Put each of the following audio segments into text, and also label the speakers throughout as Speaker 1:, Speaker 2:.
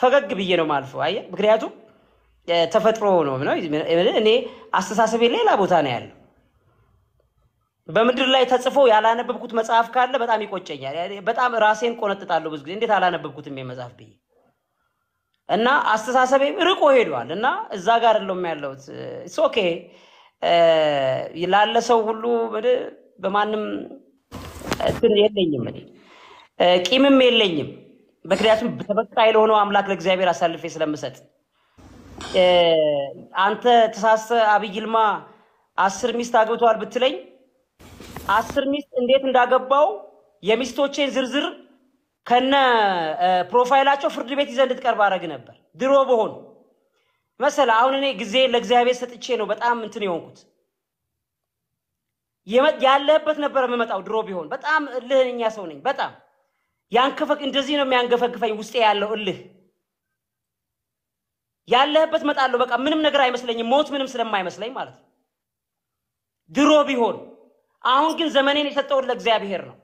Speaker 1: ፈገግ ብዬ ነው ማልፈው። አየህ፣ ምክንያቱም ተፈጥሮ ነው እኔ አስተሳሰቤ ሌላ ቦታ ነው ያለው። በምድር ላይ ተጽፎ ያላነበብኩት መጽሐፍ ካለ በጣም ይቆጨኛል። በጣም ራሴን ቆነጥጣለሁ ብዙ ጊዜ እንዴት አላነበብኩትም የመጽሐፍ ብዬ እና አስተሳሰቤም ርቆ ሄዷል። እና እዛ ጋር ለውም ያለሁት ኦኬ ላለ ሰው ሁሉ በማንም እንትን የለኝም፣ ቂምም የለኝም። ምክንያቱም ተበቃይ ለሆነው አምላክ ለእግዚአብሔር አሳልፌ ስለምሰጥ አንተ ተሳሰ አብይ ይልማ አስር ሚስት አግብተዋል ብትለኝ አስር ሚስት እንዴት እንዳገባው የሚስቶቼን ዝርዝር ከነ ፕሮፋይላቸው ፍርድ ቤት ይዘ እንድትቀርብ አረግ ነበር። ድሮ በሆኑ መሰለ። አሁን እኔ ጊዜ ለእግዚአብሔር ሰጥቼ ነው በጣም እንትን የሆንኩት። ያለህበት ነበር የምመጣው ድሮ ቢሆን በጣም ልህንኛ ሰው ነኝ በጣም ያንከፈክ እንደዚህ ነው የሚያንገፈግፈኝ ውስጤ ያለው እልህ። ያለህበት መጣለሁ በቃ ምንም ነገር አይመስለኝም፣ ሞት ምንም ስለማይመስለኝ ማለት ነው። ድሮ ቢሆን አሁን ግን ዘመኔን የሰጠሁት ለእግዚአብሔር ነው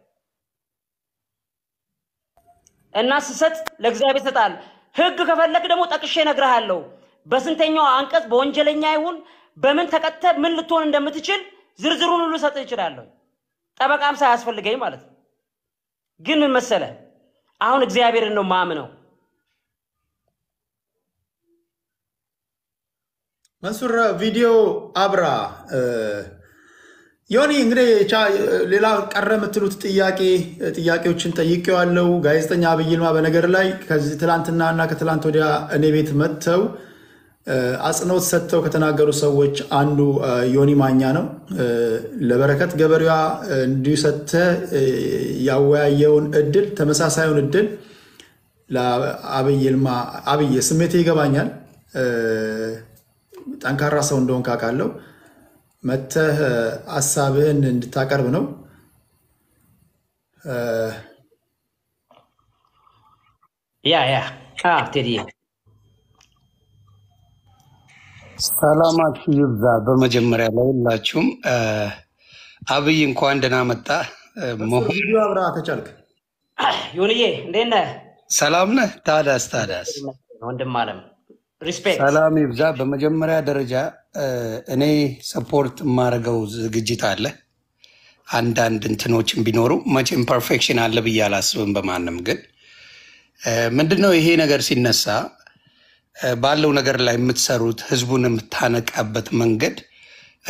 Speaker 1: እና ስሰጥ ለእግዚአብሔር ይሰጣል። ህግ ከፈለግ ደግሞ ጠቅሼ እነግርሃለሁ። በስንተኛው አንቀጽ በወንጀለኛ ይሁን በምን ተቀተ ምን ልትሆን እንደምትችል ዝርዝሩን ሁሉ ሰጥ ይችላለሁ። ጠበቃም ሳያስፈልገኝ ማለት ነው። ግን ምን መሰለ፣ አሁን እግዚአብሔርን ነው ማምነው። መንሱር
Speaker 2: ቪዲዮ አብራ ዮኒ እንግዲህ ሌላ ቀረ የምትሉት ጥያቄ ጥያቄዎችን ጠይቄዋለሁ። ጋዜጠኛ አብይ ይልማ በነገር ላይ ከዚህ ትላንትና እና ከትላንት ወዲያ እኔ ቤት መጥተው አጽንኦት ሰጥተው ከተናገሩ ሰዎች አንዱ ዮኒ ማኛ ነው። ለበረከት ገበሬዋ እንዲሰተ ያወያየውን እድል ተመሳሳዩን እድል ለአብይ አብይ ስሜት ይገባኛል። ጠንካራ ሰው እንደሆን ካቃለው መተህ ሀሳብህን እንድታቀርብ ነው።
Speaker 1: ያ ያ ቴዲ ሰላማችሁ
Speaker 3: ይብዛ። በመጀመሪያ ላይ ሁላችሁም አብይ እንኳን ደህና መጣ። አብረህ ከቻልክ
Speaker 1: ይሁንዬ፣ እንዴት ነህ?
Speaker 3: ሰላም ነህ? ታዳስ ታዳስ ወንድም አለም ሪስፔክት፣ ሰላም ይብዛ። በመጀመሪያ ደረጃ እኔ ሰፖርት የማደርገው ዝግጅት አለ። አንዳንድ እንትኖችን ቢኖሩ መቼም ፐርፌክሽን አለ ብዬ አላስብም በማንም ግን ምንድነው ይሄ ነገር ሲነሳ ባለው ነገር ላይ የምትሰሩት ህዝቡን የምታነቃበት መንገድ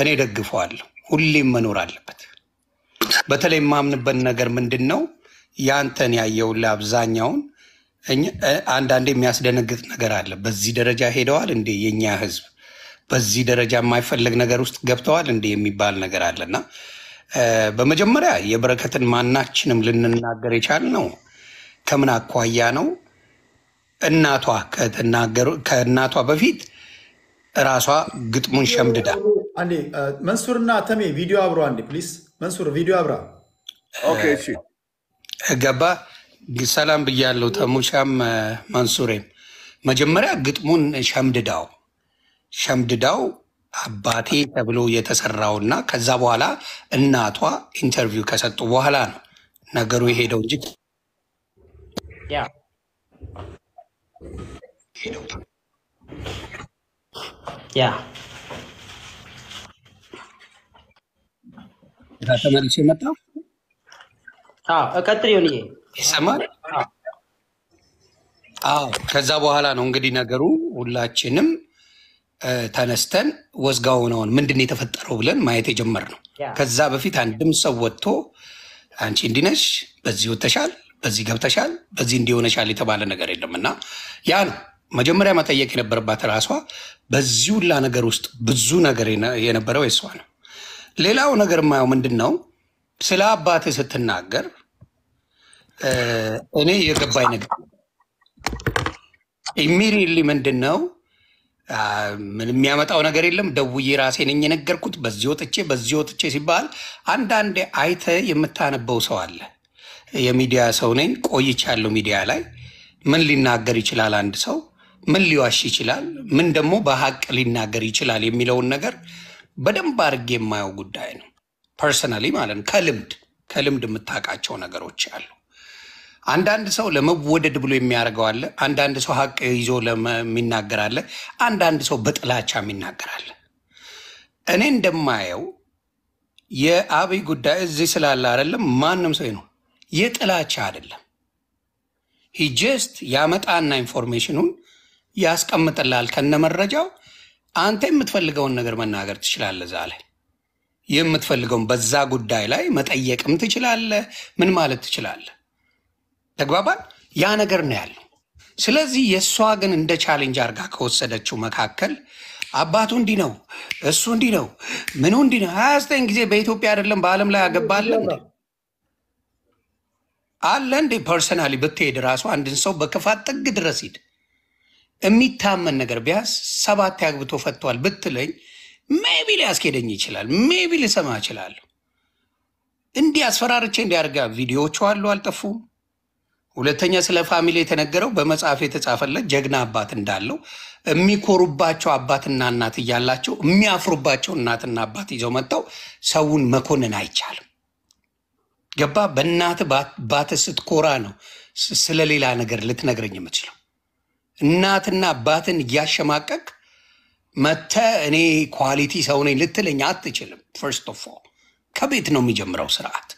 Speaker 3: እኔ ደግፈዋለሁ። ሁሌም መኖር አለበት። በተለይ የማምንበት ነገር ምንድን ነው? ያንተን ያየው ለአብዛኛውን አንዳንዴ የሚያስደነግጥ ነገር አለ። በዚህ ደረጃ ሄደዋል እንዴ የእኛ ህዝብ፣ በዚህ ደረጃ የማይፈለግ ነገር ውስጥ ገብተዋል እንዴ የሚባል ነገር እና በመጀመሪያ የበረከትን ማናችንም ልንናገር የቻልነው ከምን አኳያ ነው እናቷ ከእናቷ በፊት ራሷ ግጥሙን ሸምድዳ
Speaker 2: አንዴ መንሱርና ተሜ ቪዲዮ አብሮ አንዴ ፕሊስ መንሱር ቪዲዮ አብራ
Speaker 3: ገባ። ሰላም ብያለሁ ተሙሻም መንሱሬም። መጀመሪያ ግጥሙን ሸምድዳው ሸምድዳው አባቴ ተብሎ የተሰራውና ከዛ በኋላ እናቷ ኢንተርቪው ከሰጡ በኋላ ነው ነገሩ የሄደው እንጂ ሄደው ያ ተመልሼ መጣሁ።
Speaker 1: ቀጥል ሆን ይሰማል።
Speaker 3: አዎ ከዛ በኋላ ነው እንግዲህ ነገሩ ሁላችንም ተነስተን ወዝጋው ነውን ምንድን የተፈጠረው ብለን ማየት የጀመርነው። ከዛ በፊት አንድም ሰው ወጥቶ አንቺ እንዲህ ነሽ፣ በዚህ ወጥተሻል በዚህ ገብተሻል፣ በዚህ እንዲሆነሻል የተባለ ነገር የለም እና ያ ነው መጀመሪያ መጠየቅ የነበረባት ራሷ። በዚህ ሁላ ነገር ውስጥ ብዙ ነገር የነበረው የሷ ነው። ሌላው ነገር ማየው ምንድን ነው፣ ስለ አባትህ ስትናገር እኔ የገባኝ ነገር ኢሚዲየትሊ ምንድን ነው ምን የሚያመጣው ነገር የለም። ደውዬ ራሴ ነኝ የነገርኩት። በዚህ ወጥቼ በዚህ ወጥቼ ሲባል አንዳንዴ አይተ የምታነበው ሰው አለ የሚዲያ ሰው ነኝ፣ ቆይቻለሁ ሚዲያ ላይ። ምን ሊናገር ይችላል አንድ ሰው? ምን ሊዋሽ ይችላል? ምን ደግሞ በሀቅ ሊናገር ይችላል የሚለውን ነገር በደንብ አድርጌ የማየው ጉዳይ ነው። ፐርሰናሊ ማለት ነው። ከልምድ ከልምድ የምታውቃቸው ነገሮች አሉ። አንዳንድ ሰው ለመወደድ ብሎ የሚያደርገው አለ። አንዳንድ ሰው ሀቅ ይዞ የሚናገር አለ። አንዳንድ ሰው በጥላቻ የሚናገር አለ። እኔ እንደማየው የአብይ ጉዳይ እዚህ ስላለ አይደለም ማንም ሰው ነው የጥላቻ አይደለም። ሂጀስት ያመጣና ኢንፎርሜሽኑን ያስቀምጥላል ከነመረጃው። አንተ የምትፈልገውን ነገር መናገር ትችላለ እዛ ላይ የምትፈልገውን በዛ ጉዳይ ላይ መጠየቅም ትችላለህ። ምን ማለት ትችላለህ? ተግባባን። ያ ነገር ነው ያለው። ስለዚህ የእሷ ግን እንደ ቻሌንጅ አድርጋ ከወሰደችው መካከል አባቱ እንዲህ ነው፣ እሱ እንዲህ ነው፣ ምኑ እንዲህ ነው። ሀያ ዘጠኝ ጊዜ በኢትዮጵያ አይደለም በዓለም ላይ አገባለን አለ እንዴ? ፐርሰናሊ ብትሄድ ራሱ አንድን ሰው በክፋት ጥግ ድረስ ሂድ የሚታመን ነገር ቢያንስ ሰባት ያግብቶ ፈቷል ብትለኝ ሜቢ ሊያስኬደኝ ይችላል። ሜቢ ልሰማ እችላለሁ። እንዲህ አስፈራርቼ እንዲያደርጋ ቪዲዮቹ አሉ፣ አልጠፉም። ሁለተኛ ስለ ፋሚሊ የተነገረው በመጽሐፍ የተጻፈለት ጀግና አባት እንዳለው የሚኮሩባቸው አባትና እናት እያላቸው የሚያፍሩባቸው እናትና አባት ይዘው መጥተው ሰውን መኮንን አይቻልም። ገባ በእናት ባተ ስትኮራ ነው ስለሌላ ነገር ልትነግረኝ የምትችለው። እናትና አባትን እያሸማቀቅ መተ እኔ ኳሊቲ ሰው ነኝ ልትለኝ አትችልም። ፈርስት ኦፍ ኦል ከቤት ነው የሚጀምረው ስርዓት።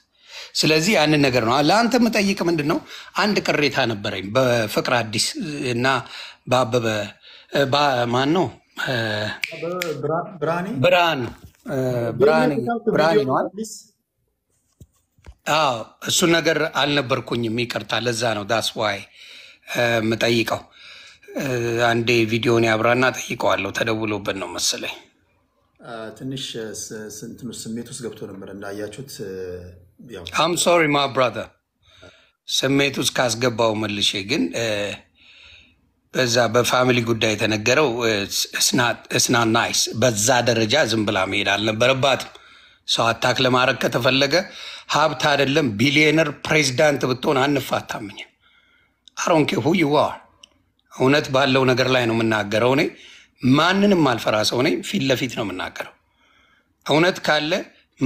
Speaker 3: ስለዚህ ያንን ነገር ነው ለአንተ የምጠይቅ። ምንድን ነው አንድ ቅሬታ ነበረኝ በፍቅር አዲስ እና በአበበ ማን ነው ብርሃኔ ብርሃን
Speaker 2: ብርሃኔ ብርሃኔ
Speaker 3: አዎ እሱ ነገር አልነበርኩኝም። ይቅርታ፣ ለዛ ነው ዳስ ዋይ የምጠይቀው። አንዴ ቪዲዮን ያብራና ጠይቀዋለሁ። ተደውሎብን ነው መሰለኝ።
Speaker 2: ትንሽ ስንትኑ ስሜት ውስጥ ገብቶ ነበር እንዳያችሁት። አም
Speaker 3: ሶሪ ማ ብራዘር፣ ስሜት ውስጥ ካስገባው መልሼ። ግን በዛ በፋሚሊ ጉዳይ የተነገረው እስና ናይስ። በዛ ደረጃ ዝም ብላ መሄድ አልነበረባትም። ሰው አታክ ለማድረግ ከተፈለገ ሀብት አይደለም ቢሊዮነር ፕሬዚዳንት ብትሆን አንፋታምኝ። አሮንኬ ሁ ይዋዋል እውነት ባለው ነገር ላይ ነው የምናገረው። እኔ ማንንም አልፈራ ሰው ነኝ። ፊት ለፊት ነው የምናገረው። እውነት ካለ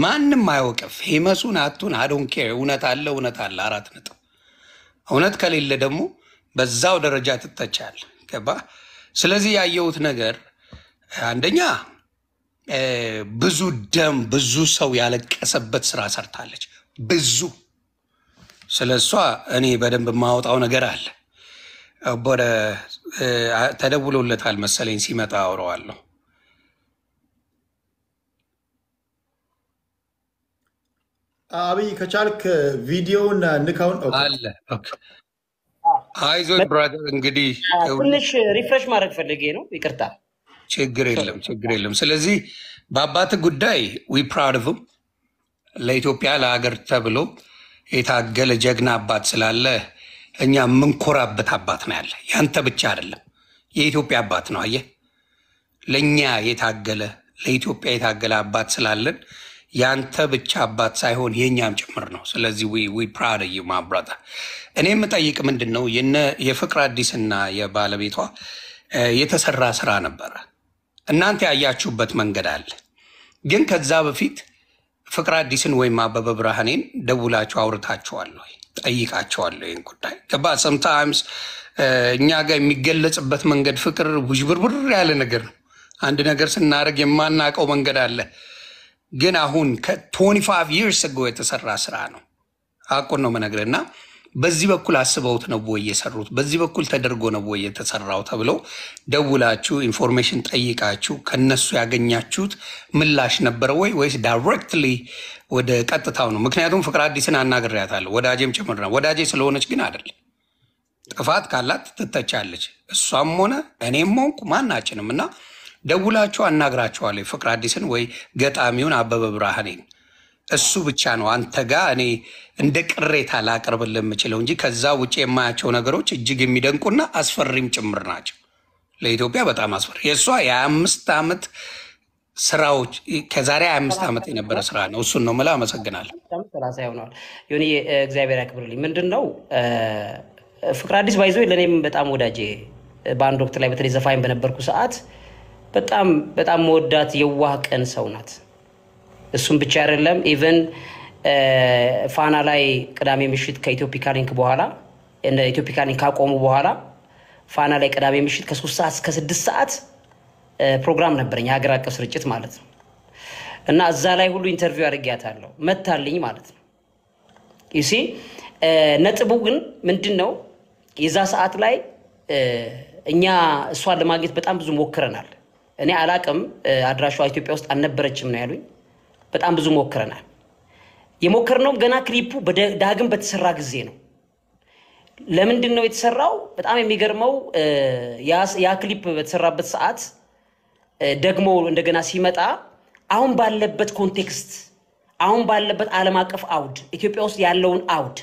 Speaker 3: ማንም አይወቅፍ። ፌመሱን አቱን አዶንኬ እውነት አለ እውነት አለ አራት ነጥብ። እውነት ከሌለ ደግሞ በዛው ደረጃ ትተቻል። ገባ። ስለዚህ ያየሁት ነገር አንደኛ ብዙ ደም ብዙ ሰው ያለቀሰበት ስራ ሰርታለች። ብዙ ስለ እሷ እኔ በደንብ የማወጣው ነገር አለ። ወደ ተደውሎለታል መሰለኝ ሲመጣ አውረዋለሁ።
Speaker 2: አብይ ከቻልክ ቪዲዮን ንካውን
Speaker 3: አለ። አይዞ ብራዘር። እንግዲህ
Speaker 1: ትንሽ ሪፍሬሽ ማድረግ ፈልጌ ነው። ይቅርታ
Speaker 3: ችግር የለም ችግር የለም። ስለዚህ በአባት ጉዳይ ዊ ፕራድ ኦፍ ለኢትዮጵያ ለሀገር ተብሎ የታገለ ጀግና አባት ስላለ እኛ የምንኮራበት አባት ነው ያለ። ያንተ ብቻ አይደለም፣ የኢትዮጵያ አባት ነው። አየህ፣ ለእኛ የታገለ ለኢትዮጵያ የታገለ አባት ስላለን ያንተ ብቻ አባት ሳይሆን የእኛም ጭምር ነው። ስለዚህ ዊ ፕራድ ዩ ማብራታ። እኔ የምጠይቅ ምንድን ነው የፍቅር አዲስና የባለቤቷ የተሰራ ስራ ነበረ እናንተ ያያችሁበት መንገድ አለ። ግን ከዛ በፊት ፍቅር አዲስን ወይም አበበ ብርሃኔን ደውላችሁ አውርታችኋል ወይ? ጠይቃችኋለሁ? ይህን ጉዳይ ገባ? ሰምታይምስ እኛ ጋር የሚገለጽበት መንገድ ፍቅር ውዥብርብር ያለ ነገር ነው። አንድ ነገር ስናደርግ የማናውቀው መንገድ አለ። ግን አሁን ከ25 years ago የተሰራ ስራ ነው። አቁን ነው መነግርህ እና በዚህ በኩል አስበውት ነው ወይ የሰሩት? በዚህ በኩል ተደርጎ ነው ወይ የተሰራው? ተብለው ደውላችሁ ኢንፎርሜሽን ጠይቃችሁ ከነሱ ያገኛችሁት ምላሽ ነበረ ወይ ወይስ ዳይሬክትሊ ወደ ቀጥታው ነው? ምክንያቱም ፍቅር አዲስን አናግሬያታለሁ፣ ወዳጄም ጭምር ነው። ወዳጄ ስለሆነች ግን አይደለም ጥፋት ካላት ትተቻለች። እሷም ሆነ እኔም ሆንኩ ማናችንም እና ደውላችሁ አናግራችኋለሁ ፍቅር አዲስን ወይ ገጣሚውን አበበ ብርሃኔን እሱ ብቻ ነው አንተ ጋር እኔ እንደ ቅሬታ ላቀርብልህ የምችለው እንጂ ከዛ ውጭ የማያቸው ነገሮች እጅግ የሚደንቁና አስፈሪም ጭምር ናቸው። ለኢትዮጵያ በጣም አስፈሪ የእሷ የአምስት ዓመት ስራዎች ከዛሬ ሀያ አምስት ዓመት የነበረ ስራ ነው። እሱን ነው የምልህ። አመሰግናለሁ።
Speaker 1: ሆነዋል እግዚአብሔር ያክብርልኝ። ምንድን ነው ፍቅር አዲስ ባይዞ ለእኔም በጣም ወዳጄ በአንድ ወቅት ላይ በተለይ ዘፋኝ በነበርኩ ሰዓት በጣም በጣም መወዳት የዋህ ቀን ሰው ናት። እሱም ብቻ አይደለም ኢቨን ፋና ላይ ቅዳሜ ምሽት ከኢትዮፒካ ሊንክ በኋላ ኢትዮፒካ ሊንክ ካቆሙ በኋላ ፋና ላይ ቅዳሜ ምሽት ከሶስት ሰዓት እስከ ስድስት ሰዓት ፕሮግራም ነበረኝ የሀገር አቀፍ ስርጭት ማለት ነው። እና እዛ ላይ ሁሉ ኢንተርቪው አድርጊያታለሁ መታልኝ ማለት ነው። ይሲ ነጥቡ ግን ምንድን ነው? የዛ ሰዓት ላይ እኛ እሷን ለማግኘት በጣም ብዙ ሞክረናል። እኔ አላቅም፣ አድራሿ ኢትዮጵያ ውስጥ አልነበረችም ነው ያሉኝ። በጣም ብዙ ሞክረናል። የሞከርነውም ገና ክሊፑ ዳግም በተሰራ ጊዜ ነው። ለምንድን ነው የተሰራው? በጣም የሚገርመው ያ ክሊፕ በተሰራበት ሰዓት ደግሞ እንደገና ሲመጣ አሁን ባለበት ኮንቴክስት፣ አሁን ባለበት ዓለም አቀፍ አውድ፣ ኢትዮጵያ ውስጥ ያለውን አውድ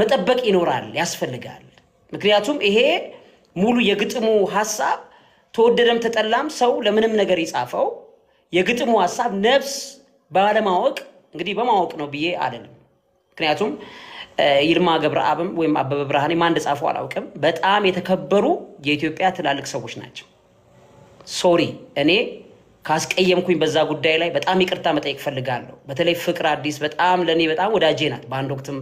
Speaker 1: መጠበቅ ይኖራል ያስፈልጋል። ምክንያቱም ይሄ ሙሉ የግጥሙ ሀሳብ ተወደደም ተጠላም ሰው ለምንም ነገር የጻፈው የግጥሙ ሀሳብ ነፍስ ባለማወቅ እንግዲህ በማወቅ ነው ብዬ አልልም። ምክንያቱም ይልማ ገብረአብም ወይም አበበ ብርሃኔ ማን እንደጻፉ አላውቅም። በጣም የተከበሩ የኢትዮጵያ ትላልቅ ሰዎች ናቸው። ሶሪ እኔ ካስቀየምኩኝ በዛ ጉዳይ ላይ በጣም ይቅርታ መጠየቅ ፈልጋለሁ። በተለይ ፍቅር አዲስ በጣም ለእኔ በጣም ወዳጄ ናት። በአንድ ወቅትም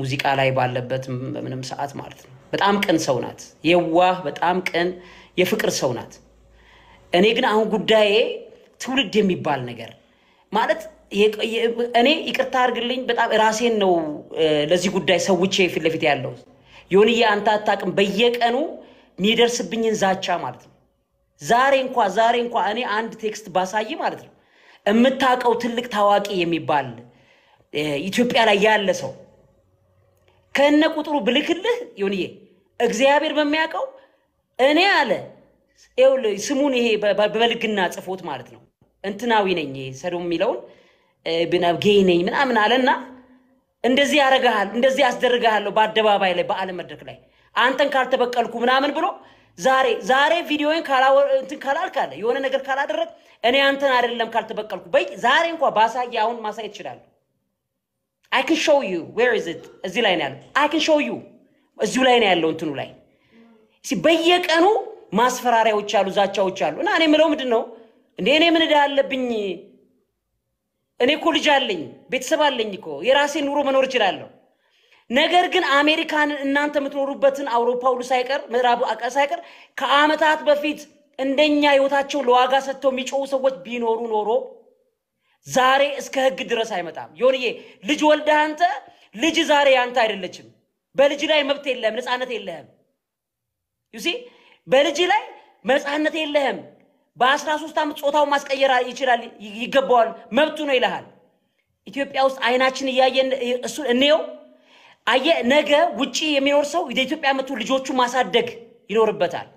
Speaker 1: ሙዚቃ ላይ ባለበት በምንም ሰዓት ማለት ነው። በጣም ቅን ሰው ናት። የዋህ በጣም ቅን የፍቅር ሰው ናት። እኔ ግን አሁን ጉዳዬ ትውልድ የሚባል ነገር ማለት እኔ ይቅርታ አድርግልኝ፣ በጣም ራሴን ነው ለዚህ ጉዳይ ሰውቼ ፊት ለፊት ያለው ዮንዬ፣ አንተ አታውቅም በየቀኑ የሚደርስብኝን ዛቻ ማለት ነው። ዛሬ እንኳ ዛሬ እንኳ እኔ አንድ ቴክስት ባሳይ ማለት ነው የምታውቀው ትልቅ ታዋቂ የሚባል ኢትዮጵያ ላይ ያለ ሰው ከነ ቁጥሩ ብልክልህ ዮንዬ፣ እግዚአብሔር በሚያውቀው እኔ አለ ስሙን ይሄ በበልግና ጽፎት ማለት ነው እንትናዊ ነኝ ሰዶም የሚለውን ብናብጌይ ነኝ ምናምን አለና እንደዚህ ያደርግሃል እንደዚህ ያስደርግሃለሁ በአደባባይ ላይ በዓለም መድረክ ላይ አንተን ካልተበቀልኩ ምናምን ብሎ ዛሬ ዛሬ ቪዲዮን እንትን ካላልካለ የሆነ ነገር ካላደረግ እኔ አንተን አይደለም ካልተበቀልኩ በይ ዛሬ እንኳ ባሳየ አሁን ማሳየት ይችላል። አይ ክን ሾው ዩ ዌር ኢዝ ኢት እዚህ ላይ ነው ያለው። አይ ክን ሾው ዩ እዚሁ ላይ ነው ያለው እንትኑ ላይ በየቀኑ ማስፈራሪያዎች አሉ፣ ዛቻዎች አሉ እና እኔ የምለው ምንድን ነው እንዴ እኔ ምን እዳ አለብኝ? እኔ እኮ ልጅ አለኝ፣ ቤተሰብ አለኝ እኮ የራሴ ኑሮ መኖር እችላለሁ። ነገር ግን አሜሪካን እናንተ የምትኖሩበትን አውሮፓ ሁሉ ሳይቀር ምዕራቡ አቃ ሳይቀር ከአመታት በፊት እንደኛ ህይወታቸውን ለዋጋ ሰጥተው የሚጮው ሰዎች ቢኖሩ ኖሮ ዛሬ እስከ ህግ ድረስ አይመጣም። ዮንዬ ልጅ ወልደህ አንተ ልጅ ዛሬ ያንተ አይደለችም። በልጅ ላይ መብት የለህም፣ ነፃነት የለህም። ዩሲ በልጅ ላይ ነፃነት የለህም። በአስራ ሶስት ዓመት ጾታውን ማስቀየር ይችላል ይገባዋል፣ መብቱ ነው ይልሃል። ኢትዮጵያ ውስጥ አይናችን እያየን እሱ እኔው አየ ነገ ውጪ የሚኖር ሰው ወደ ኢትዮጵያ መጥቶ ልጆቹ ማሳደግ ይኖርበታል።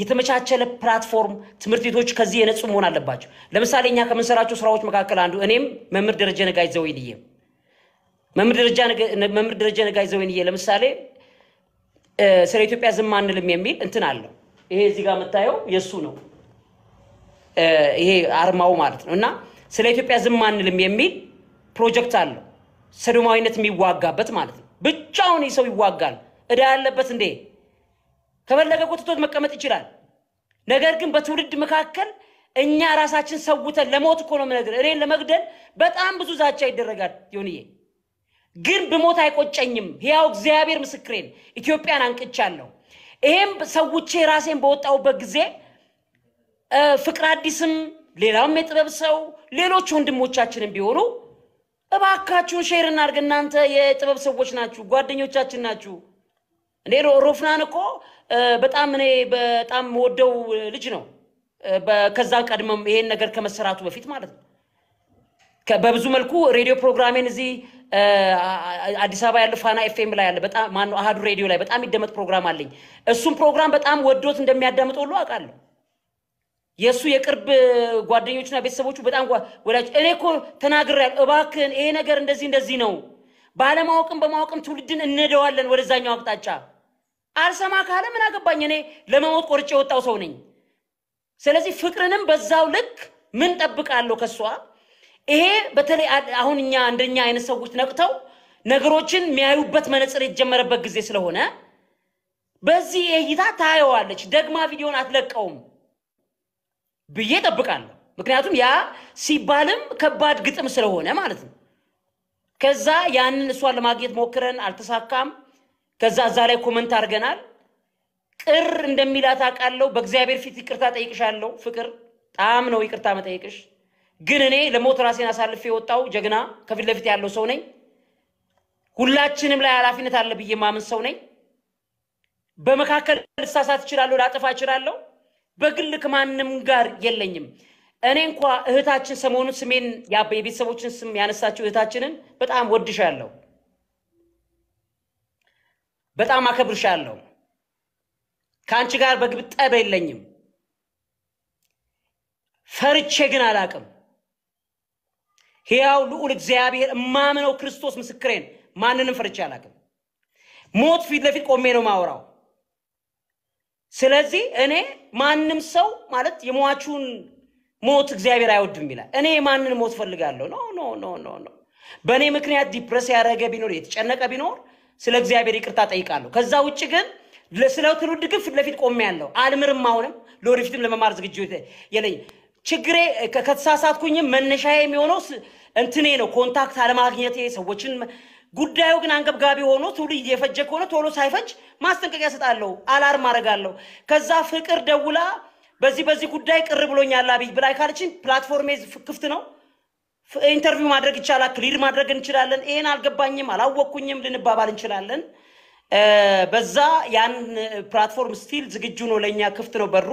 Speaker 1: የተመቻቸለ ፕላትፎርም ትምህርት ቤቶች ከዚህ የነጹ መሆን አለባቸው። ለምሳሌ እኛ ከምንሰራቸው ስራዎች መካከል አንዱ እኔም መምህር ደረጀ ነጋይ ዘወይንዬ መምህር ደረጀ ነጋይ ዘወይንዬ ለምሳሌ ስለ ኢትዮጵያ ዝም አንልም የሚል እንትን አለው። ይሄ እዚህ ጋር የምታየው የእሱ ነው። ይሄ አርማው ማለት ነው እና ስለ ኢትዮጵያ ዝም አንልም የሚል ፕሮጀክት አለው። ሰዶማዊነት የሚዋጋበት ማለት ነው። ብቻውን ይህ ሰው ይዋጋል። እዳ ያለበት እንዴ ከፈለገ ቆትቶት መቀመጥ ይችላል። ነገር ግን በትውልድ መካከል እኛ ራሳችን ሰውተን ለሞት እኮ ነው የምነግርህ። እኔን ለመግደል በጣም ብዙ ዛቻ ይደረጋል። ይሁንዬ ግን ብሞት አይቆጨኝም። ሕያው እግዚአብሔር ምስክሬን ኢትዮጵያን አንቅቻለሁ። ይሄም ሰውቼ ራሴን በወጣሁበት ጊዜ ፍቅር አዲስም ሌላውም የጥበብ ሰው ሌሎች ወንድሞቻችንም ቢሆኑ እባካችሁን ሼር እናድርግ። እናንተ የጥበብ ሰዎች ናችሁ፣ ጓደኞቻችን ናችሁ። እኔ ሮፍናን እኮ በጣም እኔ በጣም ወደው ልጅ ነው። ከዛ ቀድመም ይሄን ነገር ከመሰራቱ በፊት ማለት ነው። በብዙ መልኩ ሬዲዮ ፕሮግራሜን እዚህ አዲስ አበባ ያለው ፋና ኤፍኤም ላይ ያለ በጣም ማነው አሃዱ ሬዲዮ ላይ በጣም ይደመጥ ፕሮግራም አለኝ። እሱም ፕሮግራም በጣም ወዶት እንደሚያዳምጠ ሁሉ አውቃለሁ። የእሱ የቅርብ ጓደኞችና ቤተሰቦቹ በጣም ወዳጅ እኔ እኮ ተናግሬያለሁ። እባክህን ይሄ ነገር እንደዚህ እንደዚህ ነው፣ ባለማወቅም በማወቅም ትውልድን እንደዋለን ወደዛኛው አቅጣጫ። አልሰማ ካለ ምን አገባኝ? እኔ ለመሞት ቆርጬ የወጣው ሰው ነኝ። ስለዚህ ፍቅርንም በዛው ልክ ምን ጠብቃለሁ ከሷ። ይሄ በተለይ አሁን እኛ እንደኛ አይነት ሰዎች ነቅተው ነገሮችን የሚያዩበት መነጽር የተጀመረበት ጊዜ ስለሆነ በዚህ እይታ ታየዋለች። ደግማ ቪዲዮን አትለቀውም። ብዬ ጠብቃለሁ። ምክንያቱም ያ ሲባልም ከባድ ግጥም ስለሆነ ማለት ነው። ከዛ ያንን እሷን ለማግኘት ሞክረን አልተሳካም። ከዛ እዛ ላይ ኮመንት አድርገናል። ቅር እንደሚላት አውቃለሁ። በእግዚአብሔር ፊት ይቅርታ ጠይቅሻለሁ። ፍቅር ጣም ነው ይቅርታ መጠየቅሽ። ግን እኔ ለሞት ራሴን አሳልፌ የወጣው ጀግና ከፊት ለፊት ያለው ሰው ነኝ። ሁላችንም ላይ ኃላፊነት አለ ብዬ ማምን ሰው ነኝ። በመካከል ልሳሳት እችላለሁ፣ ላጠፋ እችላለሁ። በግል ከማንም ጋር የለኝም። እኔ እንኳ እህታችን ሰሞኑን ስሜን የቤተሰቦችን ስም ያነሳችው እህታችንን በጣም ወድሻለሁ፣ በጣም አከብርሻለሁ። ከአንቺ ጋር በግብ ጠብ የለኝም። ፈርቼ ግን አላቅም። ሕያው ልዑል እግዚአብሔር እማምነው ክርስቶስ ምስክሬን፣ ማንንም ፈርቼ አላቅም። ሞት ፊት ለፊት ቆሜ ነው ማውራው? ስለዚህ እኔ ማንም ሰው ማለት የሟቹን ሞት እግዚአብሔር አይወድም ይላል። እኔ የማንን ሞት ፈልጋለሁ? ኖ ኖ ኖ ኖ ኖ። በእኔ ምክንያት ዲፕረስ ያደረገ ቢኖር የተጨነቀ ቢኖር ስለ እግዚአብሔር ይቅርታ ጠይቃለሁ። ከዛ ውጭ ግን ስለ ትውልድ ግን ፊት ለፊት ቆሜ ያለው አልምርም። አሁንም ለወደፊትም ለመማር ዝግጁ የለኝ። ችግሬ ከተሳሳትኩኝም መነሻ የሚሆነው እንትኔ ነው፣ ኮንታክት አለማግኘቴ ሰዎችን ጉዳዩ ግን አንገብጋቢ ሆኖ ትውልድ እየፈጀ ከሆነ ቶሎ ሳይፈጅ ማስጠንቀቂያ ሰጣለሁ፣ አላርም አደርጋለሁ። ከዛ ፍቅር ደውላ በዚህ በዚህ ጉዳይ ቅር ብሎኛል አብይ ብላ ካለችን ፕላትፎርሜ ክፍት ነው፣ ኢንተርቪው ማድረግ ይቻላል፣ ክሊር ማድረግ እንችላለን። ይሄን አልገባኝም፣ አላወቅኩኝም ልንባባል እንችላለን። በዛ ያን ፕላትፎርም ስቲል ዝግጁ ነው፣ ለእኛ ክፍት ነው በሩ።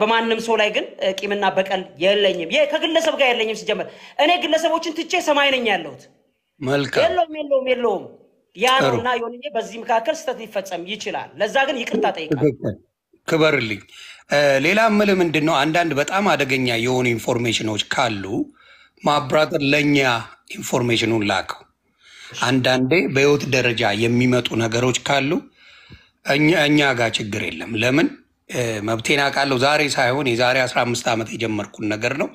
Speaker 1: በማንም ሰው ላይ ግን ቂምና በቀል የለኝም፣ ከግለሰብ ጋር የለኝም። ሲጀመር እኔ ግለሰቦችን ትቼ ሰማይ ነኝ ያለሁት
Speaker 3: የለውም
Speaker 1: የለውም የለውም ያ ነው እና ዮንዬ በዚህ መካከል ስህተት ሊፈጸም ይችላል። ለዛ ግን ይቅርታ ጠይቃለሁ።
Speaker 3: ክበርልኝ። ሌላ ምል ምንድን ነው አንዳንድ በጣም አደገኛ የሆኑ ኢንፎርሜሽኖች ካሉ ማብራተር ለእኛ ኢንፎርሜሽኑን ላከው። አንዳንዴ በህይወት ደረጃ የሚመጡ ነገሮች ካሉ እኛ ጋር ችግር የለም። ለምን መብቴን አውቃለሁ። ዛሬ ሳይሆን የዛሬ አስራ አምስት ዓመት የጀመርኩን ነገር ነው።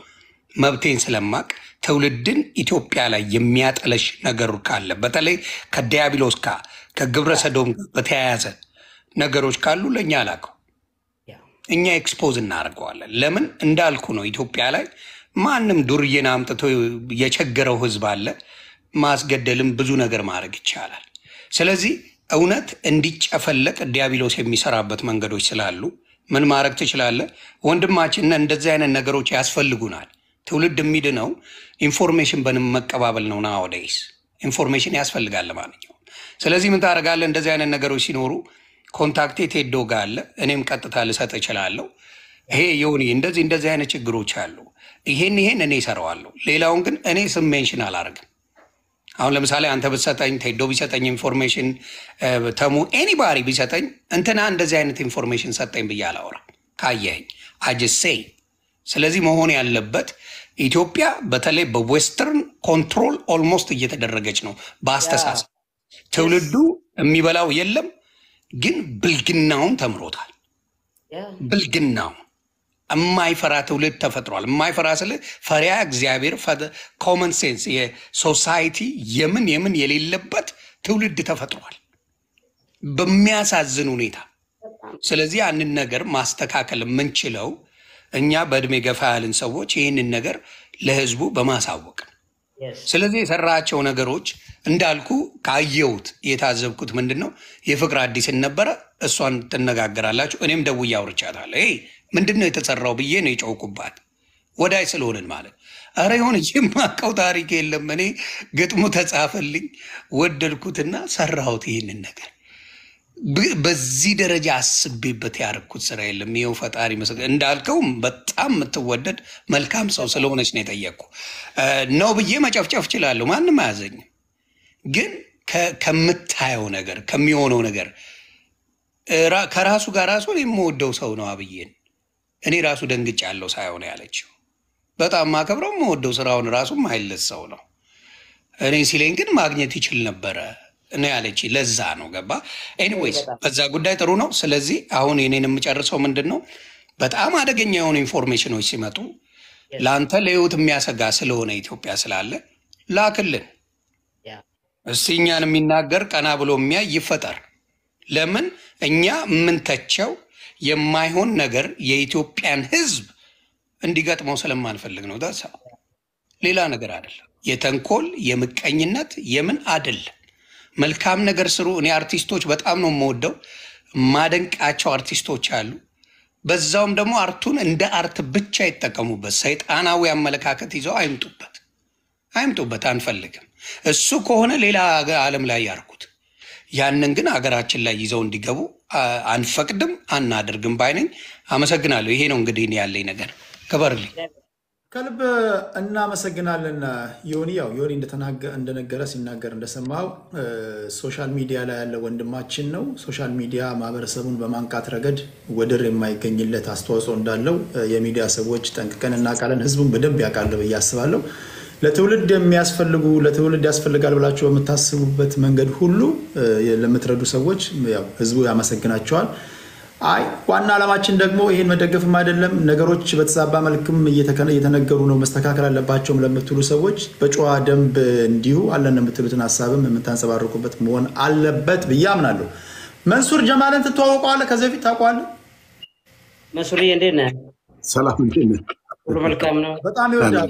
Speaker 3: መብቴን ስለማቅ ትውልድን ኢትዮጵያ ላይ የሚያጠለሽ ነገር ካለ በተለይ ከዲያብሎስ ጋር ከግብረ ሰዶም ጋር በተያያዘ ነገሮች ካሉ ለእኛ አላከው እኛ ኤክስፖዝ እናደርገዋለን። ለምን እንዳልኩ ነው። ኢትዮጵያ ላይ ማንም ዱርዬን አምጥቶ የቸገረው ህዝብ አለ። ማስገደልም ብዙ ነገር ማድረግ ይቻላል። ስለዚህ እውነት እንዲጨፈለቅ ዲያብሎስ የሚሰራበት መንገዶች ስላሉ ምን ማድረግ ትችላለህ ወንድማችን? እንደዚህ አይነት ነገሮች ያስፈልጉናል። ትውልድ የሚድነው ኢንፎርሜሽን በንም መቀባበል ነው። ናወደይስ ኢንፎርሜሽን ያስፈልጋል ማንኛውም። ስለዚህ ምን ታደርጋለህ? እንደዚህ አይነት ነገሮች ሲኖሩ ኮንታክቴ ቴዶ ጋር አለ። እኔም ቀጥታ ልሰጥ እችላለሁ። ይሄ የሆነ እንደዚህ እንደዚህ አይነት ችግሮች አሉ፣ ይሄን ይሄን እኔ እሰራዋለሁ። ሌላውን ግን እኔ ስም ሜንሽን አላደርግም። አሁን ለምሳሌ አንተ ብትሰጠኝ፣ ቴዶ ቢሰጠኝ ኢንፎርሜሽን፣ ተሙ ኤኒባሪ ቢሰጠኝ እንትና እንደዚህ አይነት ኢንፎርሜሽን ሰጠኝ ብዬ አላወራም። ካየኸኝ አጅሴ ስለዚህ መሆን ያለበት ኢትዮጵያ በተለይ በዌስተርን ኮንትሮል ኦልሞስት እየተደረገች ነው። በአስተሳሰብ ትውልዱ የሚበላው የለም፣ ግን ብልግናውን ተምሮታል። ብልግናውን የማይፈራ ትውልድ ተፈጥሯል። የማይፈራ ስለ ፈሪያ እግዚአብሔር ኮመን ሴንስ የሶሳይቲ የምን የምን የሌለበት ትውልድ ተፈጥሯል በሚያሳዝን ሁኔታ። ስለዚህ ያንን ነገር ማስተካከል የምንችለው እኛ በእድሜ ገፋ ያልን ሰዎች ይህንን ነገር ለህዝቡ በማሳወቅ ስለዚህ የሰራቸው ነገሮች እንዳልኩ ካየሁት የታዘብኩት ምንድን ነው፣ የፍቅር አዲስን ነበረ። እሷን ትነጋገራላችሁ። እኔም ደውዬ አውርቻታለሁ። ይሄ ምንድን ነው የተሰራው ብዬ ነው የጨውቁባት ወዳጅ ስለሆንን ማለት አረ የሆን የማውቀው ታሪክ የለም። እኔ ግጥሙ ተጻፈልኝ፣ ወደድኩትና ሰራሁት ይህንን ነገር በዚህ ደረጃ አስቤበት ያደረኩት ስራ የለም። ይኸው ፈጣሪ ይመስገን። እንዳልከውም በጣም የምትወደድ መልካም ሰው ስለሆነች ነው የጠየቅኩ ነው ብዬ መጨፍጨፍ እችላለሁ። ማንም አያዘኝም። ግን ከምታየው ነገር ከሚሆነው ነገር ከራሱ ጋር ራሱ የምወደው ሰው ነው አብዬን። እኔ ራሱ ደንግጫለሁ ሳይሆን ያለችው በጣም ማከብረው የምወደው ስራውን ራሱም አይለት ሰው ነው። እኔ ሲለኝ ግን ማግኘት ይችል ነበረ ነው ያለች። ለዛ ነው ገባ። ኤኒዌይስ በዛ ጉዳይ ጥሩ ነው። ስለዚህ አሁን የኔን የምጨርሰው ምንድን ነው፣ በጣም አደገኛ የሆኑ ኢንፎርሜሽኖች ሲመጡ ለአንተ ለህይወት የሚያሰጋ ስለሆነ ኢትዮጵያ ስላለ ላክልን እስቲ እኛን የሚናገር ቀና ብሎ የሚያይ ይፈጠር። ለምን እኛ የምንተቸው የማይሆን ነገር የኢትዮጵያን ህዝብ እንዲገጥመው ስለማንፈልግ ነው። ሌላ ነገር አይደለም። የተንኮል የምቀኝነት የምን አደለ? መልካም ነገር ስሩ። እኔ አርቲስቶች በጣም ነው የምወደው፣ ማደንቃቸው አርቲስቶች አሉ። በዛውም ደግሞ አርቱን እንደ አርት ብቻ ይጠቀሙበት። ሰይጣናዊ አመለካከት ይዘው አይምጡበት፣ አይምጡበት፣ አንፈልግም። እሱ ከሆነ ሌላ ዓለም ላይ ያርኩት። ያንን ግን ሀገራችን ላይ ይዘው እንዲገቡ አንፈቅድም፣ አናደርግም ባይነኝ። አመሰግናለሁ። ይሄ ነው እንግዲህ ያለኝ ነገር። ክበርልኝ።
Speaker 2: ከልብ እናመሰግናለን ዮኒ። ያው ዮኒ እንደነገረ ሲናገር እንደሰማው ሶሻል ሚዲያ ላይ ያለ ወንድማችን ነው። ሶሻል ሚዲያ ማህበረሰቡን በማንቃት ረገድ ወደር የማይገኝለት አስተዋጽኦ እንዳለው የሚዲያ ሰዎች ጠንቅቀን እናውቃለን። ህዝቡን በደንብ ያውቃል ብዬ አስባለሁ። ለትውልድ የሚያስፈልጉ ለትውልድ ያስፈልጋል ብላችሁ በምታስቡበት መንገድ ሁሉ ለምትረዱ ሰዎች ህዝቡ ያመሰግናቸዋል። አይ ዋና ዓላማችን ደግሞ ይሄን መደገፍም አይደለም፣ ነገሮች በተዛባ መልክም እየተነገሩ ነው መስተካከል አለባቸውም ለምትሉ ሰዎች በጨዋ ደንብ እንዲሁ አለን የምትሉትን ሀሳብም የምታንጸባርቁበት መሆን አለበት ብዬ አምናለሁ። መንሱር ጀማለን ትተዋወቀዋለህ? ከዚህ በፊት ታውቀዋለህ?
Speaker 1: መንሱርዬ እንዴት ነህ?
Speaker 4: ሰላም እንዴት ነህ?
Speaker 1: ሁሉ መልካም ነው። በጣም ይወዳል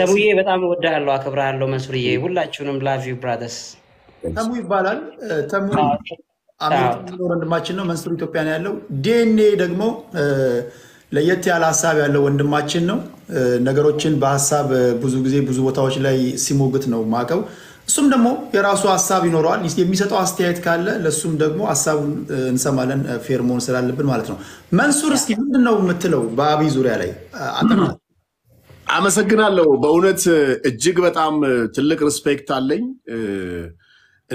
Speaker 1: ተሙዬ፣ በጣም እወድሃለሁ፣ አከብርሃለሁ መንሱርዬ። ሁላችሁንም ላቭ ዩ ብራዘርስ።
Speaker 2: ተሙ ይባላል ተሙ አሜሪካ ወንድማችን ነው። መንስሩ ኢትዮጵያ ነው ያለው። ዲኤንኤ ደግሞ ለየት ያለ ሀሳብ ያለው ወንድማችን ነው። ነገሮችን በሀሳብ ብዙ ጊዜ ብዙ ቦታዎች ላይ ሲሞግት ነው ማቀው። እሱም ደግሞ የራሱ ሀሳብ ይኖረዋል። የሚሰጠው አስተያየት ካለ ለእሱም ደግሞ ሀሳቡን እንሰማለን፣ ፌር መሆን ስላለብን ማለት ነው። መንሱር እስኪ ምንድን ነው የምትለው በአብይ ዙሪያ ላይ?
Speaker 4: አመሰግናለሁ። በእውነት እጅግ በጣም ትልቅ ሪስፔክት አለኝ።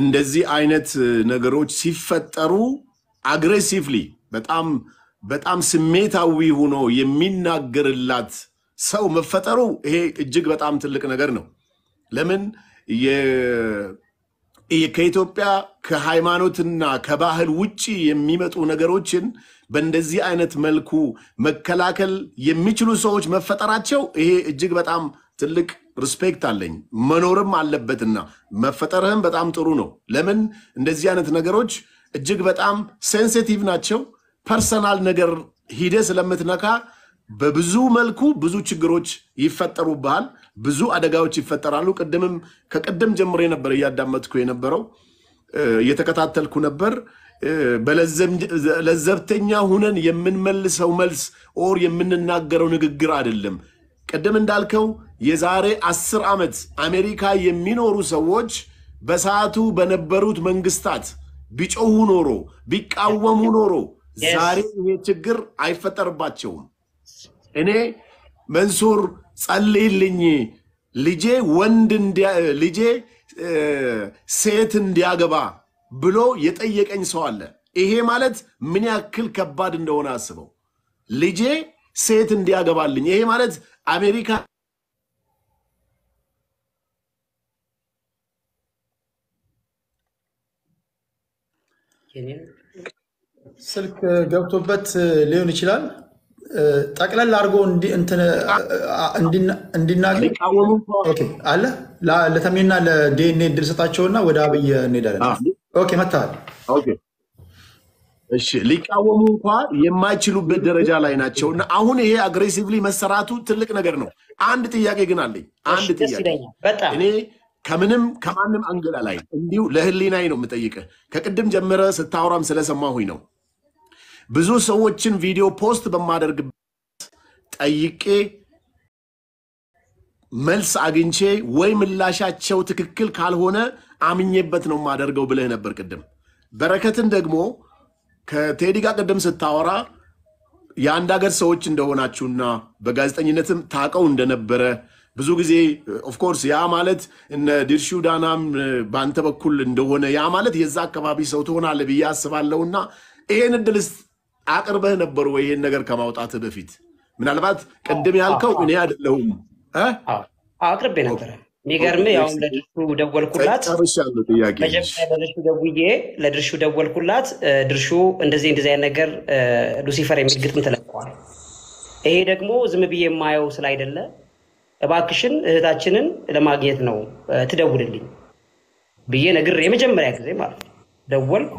Speaker 4: እንደዚህ አይነት ነገሮች ሲፈጠሩ አግሬሲቭሊ በጣም በጣም ስሜታዊ ሆኖ የሚናገርላት ሰው መፈጠሩ ይሄ እጅግ በጣም ትልቅ ነገር ነው። ለምን ከኢትዮጵያ ከሃይማኖትና ከባህል ውጭ የሚመጡ ነገሮችን በእንደዚህ አይነት መልኩ መከላከል የሚችሉ ሰዎች መፈጠራቸው ይሄ እጅግ በጣም ትልቅ ሪስፔክት አለኝ መኖርም አለበትና መፈጠርህም በጣም ጥሩ ነው። ለምን እንደዚህ አይነት ነገሮች እጅግ በጣም ሴንሲቲቭ ናቸው። ፐርሰናል ነገር ሂደ ስለምትነካ በብዙ መልኩ ብዙ ችግሮች ይፈጠሩብሃል፣ ብዙ አደጋዎች ይፈጠራሉ። ቅድምም ከቅድም ጀምሮ ነበር እያዳመጥኩ የነበረው እየተከታተልኩ ነበር። በለዘብተኛ ሁነን የምንመልሰው መልስ ኦር የምንናገረው ንግግር አይደለም። ቅድም እንዳልከው የዛሬ አስር ዓመት አሜሪካ የሚኖሩ ሰዎች በሰዓቱ በነበሩት መንግስታት ቢጮሁ ኖሮ ቢቃወሙ ኖሮ ዛሬ ይሄ ችግር አይፈጠርባቸውም። እኔ መንሱር ጸልይልኝ፣ ልጄ ወንድ ልጄ ሴት እንዲያገባ ብሎ የጠየቀኝ ሰው አለ። ይሄ ማለት ምን ያክል ከባድ እንደሆነ አስበው። ልጄ ሴት እንዲያገባልኝ ይሄ ማለት አሜሪካ
Speaker 2: ስልክ ገብቶበት ሊሆን ይችላል። ጠቅለል አድርጎ እንዲናገር አለ ለተሜና ለዴኔ እድል ሰጣቸውና ወደ አብይ እንሄዳለን። መታል ሊቃወሙ እንኳ
Speaker 4: የማይችሉበት ደረጃ ላይ ናቸው እና አሁን ይሄ አግሬሲቭሊ መሰራቱ ትልቅ ነገር ነው። አንድ ጥያቄ ግን አለኝ። አንድ ጥያቄ እኔ ከምንም ከማንም አንግል ላይ እንዲሁ ለህሊናይ ነው የምጠይቅህ። ከቅድም ጀምረ ስታወራም ስለሰማሁኝ ነው። ብዙ ሰዎችን ቪዲዮ ፖስት በማደርግበት ጠይቄ መልስ አግኝቼ ወይ ምላሻቸው ትክክል ካልሆነ አምኜበት ነው የማደርገው ብለህ ነበር ቅድም። በረከትን ደግሞ ከቴዲ ጋር ቅድም ስታወራ የአንድ ሀገር ሰዎች እንደሆናችሁና በጋዜጠኝነትም ታውቀው እንደነበረ ብዙ ጊዜ ኦፍኮርስ ያ ማለት እነ ድርሹ ዳናም በአንተ በኩል እንደሆነ ያ ማለት የዛ አካባቢ ሰው ትሆናለህ ብዬ አስባለሁና ይሄን እድልስ አቅርበህ ነበር ወይ? ይሄን ነገር ከማውጣትህ በፊት ምናልባት ቅድም ያልከው እኔ አይደለሁም
Speaker 1: አቅርቤ ነበረ። የሚገርም ያው ለድርሹ ደወልኩላት፣ ለድርሹ ደውዬ ለድርሹ ደወልኩላት። ድርሹ እንደዚህ እንደዚህ አይነት ነገር ሉሲፈር የሚል ግጥም ተለቀዋል። ይሄ ደግሞ ዝም ብዬ የማየው ስላይደለ እባክሽን እህታችንን ለማግኘት ነው ትደውልልኝ ብዬ ነግር የመጀመሪያ ጊዜ ማለት ነው። ደወልኩ።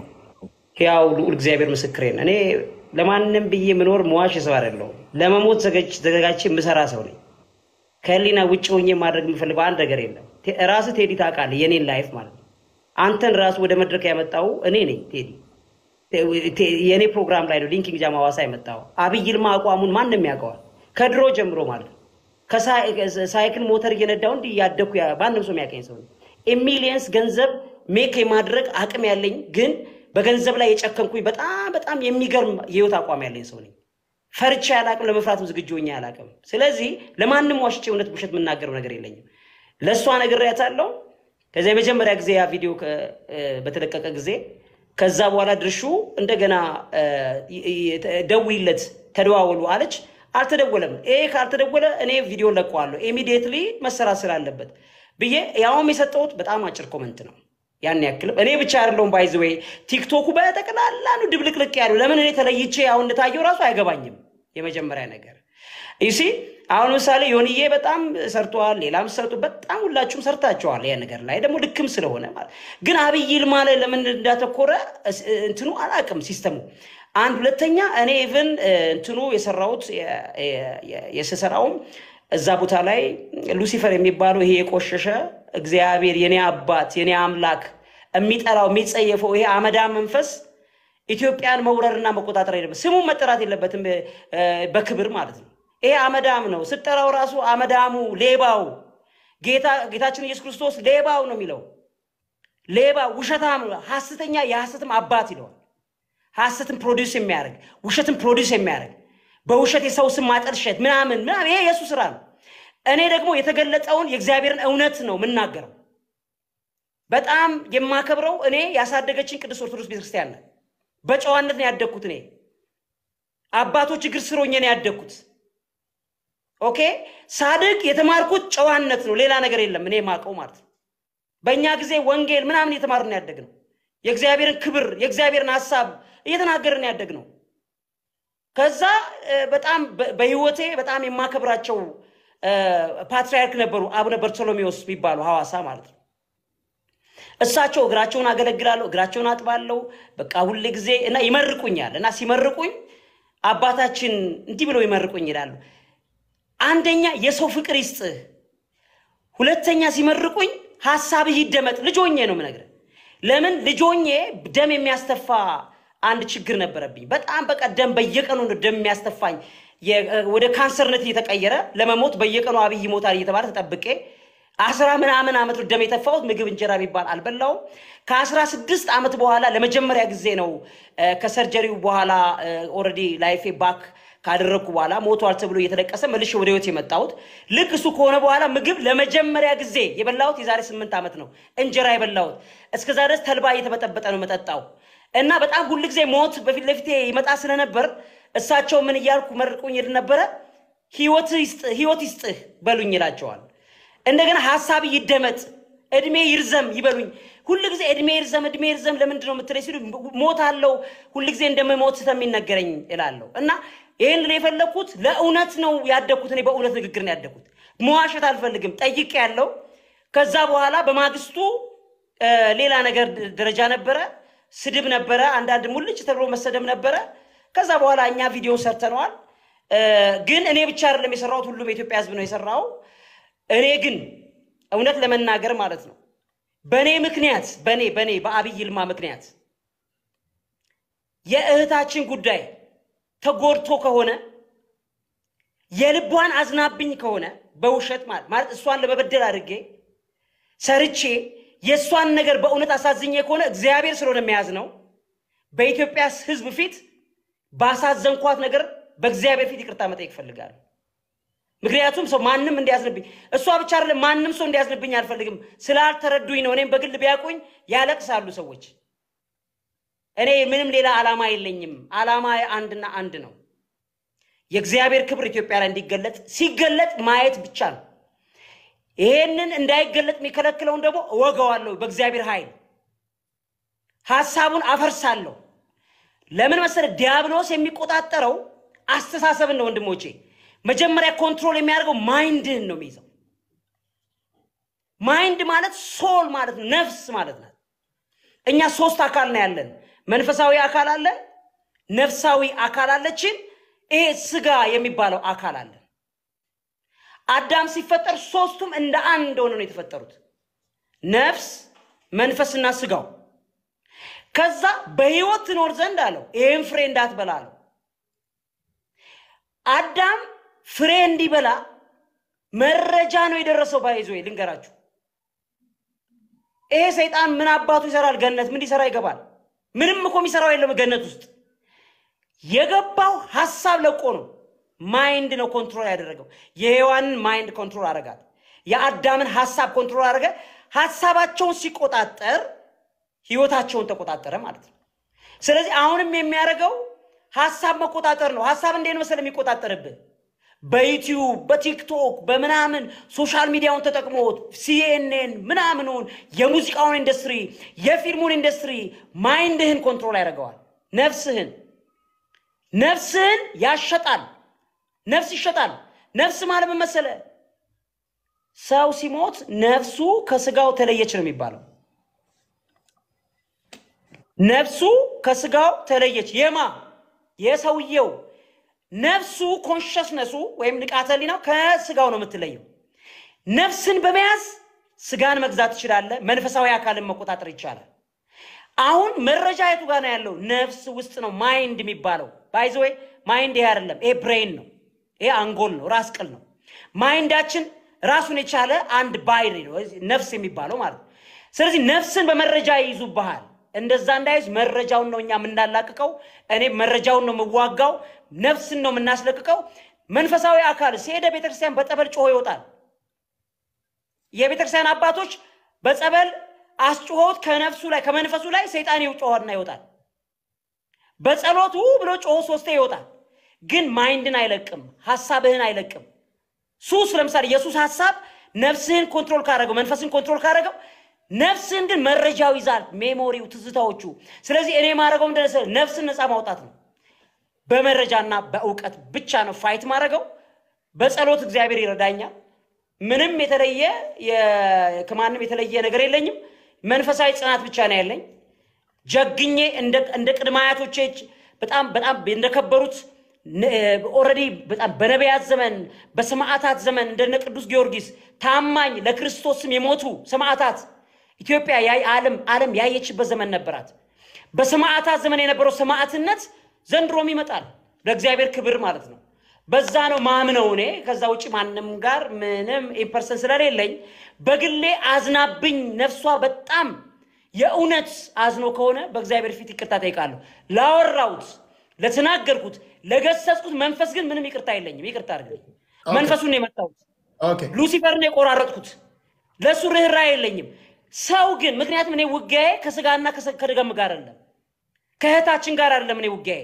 Speaker 1: ያው ልዑል እግዚአብሔር ምስክሬን፣ እኔ ለማንም ብዬ ምኖር መዋሽ ሰው አይደለሁም። ለመሞት ዘጋጅቼ የምሰራ ሰው ነኝ። ከህሊና ውጭ ሆኜ ማድረግ የምፈልገው አንድ ነገር የለም። ራስ ቴዲ ታውቃለህ፣ የኔን ላይፍ ማለት ነው። አንተን ራሱ ወደ መድረክ ያመጣው እኔ ነኝ ቴዲ። የእኔ ፕሮግራም ላይ ነው ሊንኪንግ ጃም ሐዋሳ የመጣው አብይ ይልማ አቋሙን ማንም ያውቀዋል፣ ከድሮ ጀምሮ ማለት ነው። ከሳይክል ሞተር እየነዳው እንዲህ እያደኩ ማንም ሰው የሚያገኝ ሰው ነው። ኢሚሊየንስ ገንዘብ ሜክ የማድረግ አቅም ያለኝ ግን በገንዘብ ላይ የጨከንኩኝ በጣም በጣም የሚገርም የህይወት አቋም ያለኝ ሰው ነኝ። ፈርቼ አላቅም። ለመፍራትም ዝግጁ ሆኜ አላቅም። ስለዚህ ለማንም ዋሽቼ እውነት ውሸት የምናገረው ነገር የለኝም። ለእሷ ነግሬያታለሁ። ከዚ የመጀመሪያ ጊዜ ያ ቪዲዮ በተለቀቀ ጊዜ ከዛ በኋላ ድርሹ እንደገና ደውይለት ተደዋወሉ አለች። አልተደወለም። ይሄ ካልተደወለ እኔ ቪዲዮ ለቀዋለሁ ኢሚዲየትሊ መሰራት ስላለበት ብዬ ያውም የሰጠሁት በጣም አጭር ኮመንት ነው። ያን ያክል እኔ ብቻ አይደለሁም። ባይዝ ወይ ቲክቶኩ በጠቅላላ ነው ድብልቅልቅ ያለው። ለምን እኔ ተለይቼ አሁን እንደታየው ራሱ አይገባኝም። የመጀመሪያ ነገር ይሲ አሁን ምሳሌ ዮንዬ በጣም ሰርተዋል፣ ሌላም ሰርቱ፣ በጣም ሁላችሁም ሰርታችኋል። ያ ነገር ላይ ደግሞ ልክም ስለሆነ ማለት ግን አብይ ይልማ ላይ ለምን እንዳተኮረ እንትኑ አላውቅም ሲስተሙ አንድ ሁለተኛ እኔ ኢቭን እንትኑ የሰራሁት የስሰራውም እዛ ቦታ ላይ ሉሲፈር የሚባለው ይሄ የቆሸሸ እግዚአብሔር የኔ አባት የኔ አምላክ የሚጠራው የሚጸየፈው ይሄ አመዳ መንፈስ ኢትዮጵያን መውረርና መቆጣጠር የለበት ስሙን መጠራት የለበትም በክብር ማለት ነው። ይሄ አመዳም ነው። ስጠራው ራሱ አመዳሙ፣ ሌባው ጌታችን ኢየሱስ ክርስቶስ ሌባው ነው የሚለው ሌባ፣ ውሸታም፣ ሐሰተኛ የሐሰትም አባት ይለዋል። ሐሰትን ፕሮዲውስ የሚያደርግ ውሸትን ፕሮዲውስ የሚያደርግ በውሸት የሰው ስም ማጠልሸት ምናምን ምናምን ይሄ የእሱ ስራ ነው። እኔ ደግሞ የተገለጠውን የእግዚአብሔርን እውነት ነው የምናገረው። በጣም የማከብረው እኔ ያሳደገችን ቅዱስ ኦርቶዶክስ ቤተክርስቲያን ነው። በጨዋነት ነው ያደግኩት። እኔ አባቶች እግር ስሮኝ ነው ያደግኩት። ኦኬ ሳድግ የተማርኩት ጨዋነት ነው፣ ሌላ ነገር የለም። እኔ የማውቀው ማለት ነው። በእኛ ጊዜ ወንጌል ምናምን የተማርን ነው ያደግነው። የእግዚአብሔርን ክብር የእግዚአብሔርን ሀሳብ እየተናገርን ያደግ ነው። ከዛ በጣም በህይወቴ በጣም የማከብራቸው ፓትሪያርክ ነበሩ አቡነ በርቶሎሜዎስ የሚባሉ ሐዋሳ ማለት ነው። እሳቸው እግራቸውን አገለግላለሁ፣ እግራቸውን አጥባለሁ። በቃ ሁል ጊዜ እና ይመርቁኛል እና ሲመርቁኝ አባታችን እንዲህ ብለው ይመርቁኝ ይላሉ። አንደኛ የሰው ፍቅር ይስጥህ፣ ሁለተኛ ሲመርቁኝ ሀሳብህ ይደመጥ። ልጆኜ ነው የምነግርህ። ለምን ልጆኜ ደም የሚያስተፋ አንድ ችግር ነበረብኝ። በጣም በቀደም በየቀኑ ደም የሚያስተፋኝ ወደ ካንሰርነት እየተቀየረ ለመሞት በየቀኑ አብይ ይሞታል እየተባለ ተጠብቄ አስራ ምናምን ዓመት ደም የተፋሁት ምግብ እንጀራ የሚባል አልበላውም። ከአስራ ስድስት ዓመት በኋላ ለመጀመሪያ ጊዜ ነው ከሰርጀሪው በኋላ ኦልሬዲ ላይፌ ባክ ካደረግኩ በኋላ ሞቷል ተብሎ እየተለቀሰ መልሼ ወደ ህይወት የመጣሁት ልክ እሱ ከሆነ በኋላ ምግብ ለመጀመሪያ ጊዜ የበላሁት የዛሬ ስምንት ዓመት ነው። እንጀራ የበላሁት እስከዛ ድረስ ተልባ እየተበጠበጠ ነው መጠጣው እና በጣም ሁል ጊዜ ሞት በፊት ለፊቴ ይመጣ ስለነበር እሳቸው ምን እያልኩ መርቁኝ ነበረ። ህይወት ይስጥህ በሉኝ ይላቸዋል። እንደገና ሀሳብ ይደመጥ፣ እድሜ ይርዘም ይበሉኝ። ሁል ጊዜ እድሜ ይርዘም፣ እድሜ ይርዘም ለምንድን ነው የምትለኝ ሲሉ ሞት አለው ሁል ጊዜ እንደምሞት ስለሚነገረኝ እላለሁ። እና ይህን የፈለግኩት ለእውነት ነው ያደግኩት። እኔ በእውነት ንግግር ነው ያደግኩት። መዋሸት አልፈልግም። ጠይቅ ያለው ከዛ በኋላ በማግስቱ ሌላ ነገር ደረጃ ነበረ ስድብ ነበረ፣ አንዳንድ ሙልጭ ተብሎ መሰደብ ነበረ። ከዛ በኋላ እኛ ቪዲዮ ሰርተነዋል። ግን እኔ ብቻ አይደለም የሰራሁት፣ ሁሉም የኢትዮጵያ ሕዝብ ነው የሰራው። እኔ ግን እውነት ለመናገር ማለት ነው በእኔ ምክንያት በእኔ በእኔ በአብይ ይልማ ምክንያት የእህታችን ጉዳይ ተጎድቶ ከሆነ የልቧን አዝናብኝ ከሆነ በውሸት ማለት ማለት እሷን ለመበደል አድርጌ ሰርቼ የእሷን ነገር በእውነት አሳዝኜ ከሆነ እግዚአብሔር ስለሆነ መያዝ ነው። በኢትዮጵያ ሕዝብ ፊት ባሳዘንኳት ነገር በእግዚአብሔር ፊት ይቅርታ መጠየቅ እፈልጋለሁ። ምክንያቱም ሰው ማንም እንዲያዝንብኝ እሷ ብቻ አይደለም፣ ማንም ሰው እንዲያዝንብኝ አልፈልግም። ስላልተረዱኝ ነው። እኔም በግል ቢያውቁኝ ያለቅሳሉ ሰዎች። እኔ ምንም ሌላ ዓላማ የለኝም። ዓላማ አንድና አንድ ነው፣ የእግዚአብሔር ክብር ኢትዮጵያ ላይ እንዲገለጥ ሲገለጥ ማየት ብቻ ነው። ይህንን እንዳይገለጥ የሚከለክለውን ደግሞ እወገዋለሁ በእግዚአብሔር ኃይል ሀሳቡን አፈርሳለሁ። ለምን መሰለ ዲያብሎስ የሚቆጣጠረው አስተሳሰብን ነው ወንድሞቼ። መጀመሪያ ኮንትሮል የሚያደርገው ማይንድህን ነው የሚይዘው። ማይንድ ማለት ሶል ማለት ነው፣ ነፍስ ማለት ነው። እኛ ሶስት አካል ነው ያለን። መንፈሳዊ አካል አለ፣ ነፍሳዊ አካል አለችን፣ ይሄ ስጋ የሚባለው አካል አለ። አዳም ሲፈጠር ሶስቱም እንደ አንድ ሆነ ነው የተፈጠሩት፣ ነፍስ መንፈስና ስጋው። ከዛ በህይወት ትኖር ዘንድ አለው ይህም ፍሬ እንዳትበላ አለው። አዳም ፍሬ እንዲበላ መረጃ ነው የደረሰው። ባይዞ ልንገራችሁ፣ ይሄ ሰይጣን ምን አባቱ ይሰራል? ገነት ምን ሊሰራ ይገባል? ምንም እኮ የሚሰራው የለም ገነት ውስጥ የገባው ሀሳብ ለቆ ነው። ማይንድ ነው ኮንትሮል ያደረገው። የሔዋንን ማይንድ ኮንትሮል አረጋት። የአዳምን ሀሳብ ኮንትሮል አረገ። ሀሳባቸውን ሲቆጣጠር ህይወታቸውን ተቆጣጠረ ማለት ነው። ስለዚህ አሁንም የሚያደርገው ሀሳብ መቆጣጠር ነው። ሀሳብ እንዴት መሰለ የሚቆጣጠርብህ በዩቲዩብ በቲክቶክ በምናምን ሶሻል ሚዲያውን ተጠቅሞ ሲኤንኤን ምናምኑን የሙዚቃውን ኢንዱስትሪ የፊልሙን ኢንዱስትሪ ማይንድህን ኮንትሮል ያደርገዋል። ነፍስህን ነፍስህን ያሸጣል። ነፍስ ይሸጣል። ነፍስ ማለት ምን መሰለ? ሰው ሲሞት ነፍሱ ከስጋው ተለየች ነው የሚባለው። ነፍሱ ከስጋው ተለየች። የማ የሰውየው ነፍሱ ኮንሸስነሱ ወይም ንቃተ ሊናው ከስጋው ነው የምትለየው። ነፍስን በመያዝ ስጋን መግዛት ይችላለ መንፈሳዊ አካልን መቆጣጠር ይቻላል። አሁን መረጃ የቱ ጋር ነው ያለው? ነፍስ ውስጥ ነው። ማይንድ የሚባለው ባይዘወይ ማይንድ ይሄ አይደለም፣ ይሄ ብሬን ነው። ይሄ አንጎል ነው፣ ራስ ቅል ነው። ማይንዳችን ራሱን የቻለ አንድ ባይሪ ነው፣ ነፍስ የሚባለው ማለት ነው። ስለዚህ ነፍስን በመረጃ ይይዙብሃል። እንደዛ እንዳይዝ መረጃውን ነው እኛ የምናላቅቀው። እኔ መረጃውን ነው የምዋጋው፣ ነፍስን ነው የምናስለቅቀው። መንፈሳዊ አካል ሲሄደ ቤተክርስቲያን በጸበል ጮሆ ይወጣል። የቤተክርስቲያን አባቶች በጸበል አስጮሆት ከነፍሱ ላይ ከመንፈሱ ላይ ሰይጣን ይጮሆና ይወጣል። በጸሎቱ ብሎ ጮሆ ሶስቴ ይወጣል። ግን ማይንድን አይለቅም፣ ሀሳብህን አይለቅም። ሱስ ለምሳሌ የሱስ ሀሳብ ነፍስህን ኮንትሮል ካረገው፣ መንፈስን ኮንትሮል ካረገው፣ ነፍስህን ግን መረጃው ይዛል፣ ሜሞሪው፣ ትዝታዎቹ። ስለዚህ እኔ ማድረገው እንደነሰ ነፍስን ነፃ ማውጣት ነው። በመረጃና በእውቀት ብቻ ነው ፋይት ማድረገው። በጸሎት እግዚአብሔር ይረዳኛል። ምንም የተለየ ከማንም የተለየ ነገር የለኝም። መንፈሳዊ ጽናት ብቻ ነው ያለኝ። ጀግኜ እንደ ቅድመ አያቶቼ በጣም በጣም እንደከበሩት ኦልሬዲ በጣም በነቢያት ዘመን በሰማዕታት ዘመን እንደነ ቅዱስ ጊዮርጊስ ታማኝ ለክርስቶስም የሞቱ ሰማዕታት ኢትዮጵያ ዓለም ዓለም ያየችበት ዘመን ነበራት። በሰማዕታት ዘመን የነበረው ሰማዕትነት ዘንድሮም ይመጣል። ለእግዚአብሔር ክብር ማለት ነው። በዛ ነው ማምነው እኔ ከዛ ውጭ ማንም ጋር ምንም ኢምፐርሰን ስለሌለኝ በግሌ አዝናብኝ ነፍሷ በጣም የእውነት አዝኖ ከሆነ በእግዚአብሔር ፊት ይቅርታ ጠይቃለሁ ላወራውት ለተናገርኩት ለገሰጽኩት መንፈስ ግን ምንም ይቅርታ የለኝም። ይቅርታ አድርገኝ። መንፈሱን ነው ሉሲፈርን የቆራረጥኩት ለእሱ ርኅራ የለኝም። ሰው ግን ምክንያቱም እኔ ውጊያዬ ከስጋና ከደገም ጋር አለም ከእህታችን ጋር አለም እኔ ውጊያዬ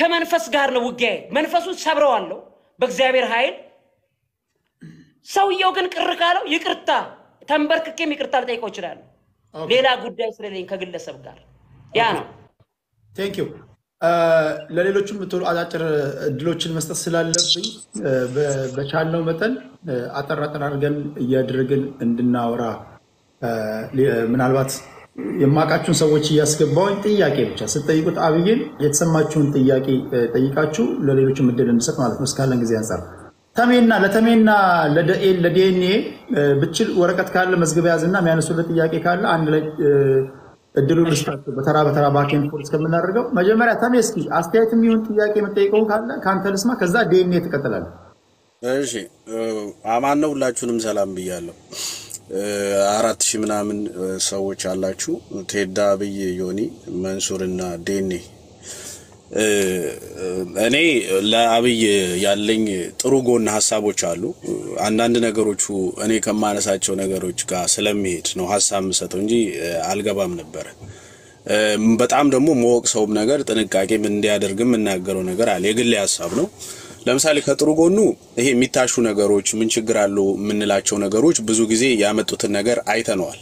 Speaker 1: ከመንፈስ ጋር ነው። ውጊያዬ መንፈሱን ሰብረዋለሁ በእግዚአብሔር ኃይል። ሰውየው ግን ቅር ካለው ይቅርታ ተንበርክኬም ይቅርታ ልጠይቀው ይችላሉ። ሌላ ጉዳይ ስለሌለኝ ከግለሰብ ጋር ያ ነው።
Speaker 2: ቴንክ ዩ ለሌሎችም የምትሉ አጫጭር እድሎችን መስጠት ስላለብኝ በቻልነው መጠን አጠር አጠር አድርገን እያደረግን እንድናወራ ምናልባት የማውቃችሁን ሰዎች እያስገባውኝ ጥያቄ ብቻ ስትጠይቁት አብይን የተሰማችሁን ጥያቄ ጠይቃችሁ ለሌሎችም እድል እንድሰጥ ማለት ነው። እስካለን ጊዜ አንጻር ተሜና ለተሜና ለዲኤንኤ ብችል ወረቀት ካለ መዝገብ ያዝና የሚያነሱለት ጥያቄ ካለ አንድ ላይ እድሉን እስታቸው በተራ በተራ ባኬን ፖሊስ ከምናደርገው መጀመሪያ ተመስኪ አስተያየት የሚሆን ጥያቄ የምጠይቀው ካለ ከአንተ ልስማ። ከዛ ዴኔ ትቀጥላለህ።
Speaker 5: እሺ አማን ነው። ሁላችሁንም ሰላም ብያለሁ። አራት ሺህ ምናምን ሰዎች አላችሁ። ቴዳ ብይ ዮኒ መንሱርና ዴኔ እኔ ለአብይ ያለኝ ጥሩ ጎን ሀሳቦች አሉ። አንዳንድ ነገሮቹ እኔ ከማነሳቸው ነገሮች ጋር ስለሚሄድ ነው ሀሳብ የምሰጠው እንጂ አልገባም ነበረ። በጣም ደግሞ መወቅ ሰውም ነገር ጥንቃቄም እንዲያደርግ የምናገረው ነገር አለ። የግሌ ሀሳብ ነው። ለምሳሌ ከጥሩ ጎኑ ይሄ የሚታሹ ነገሮች ምን ችግር አሉ የምንላቸው ነገሮች ብዙ ጊዜ ያመጡትን ነገር አይተነዋል።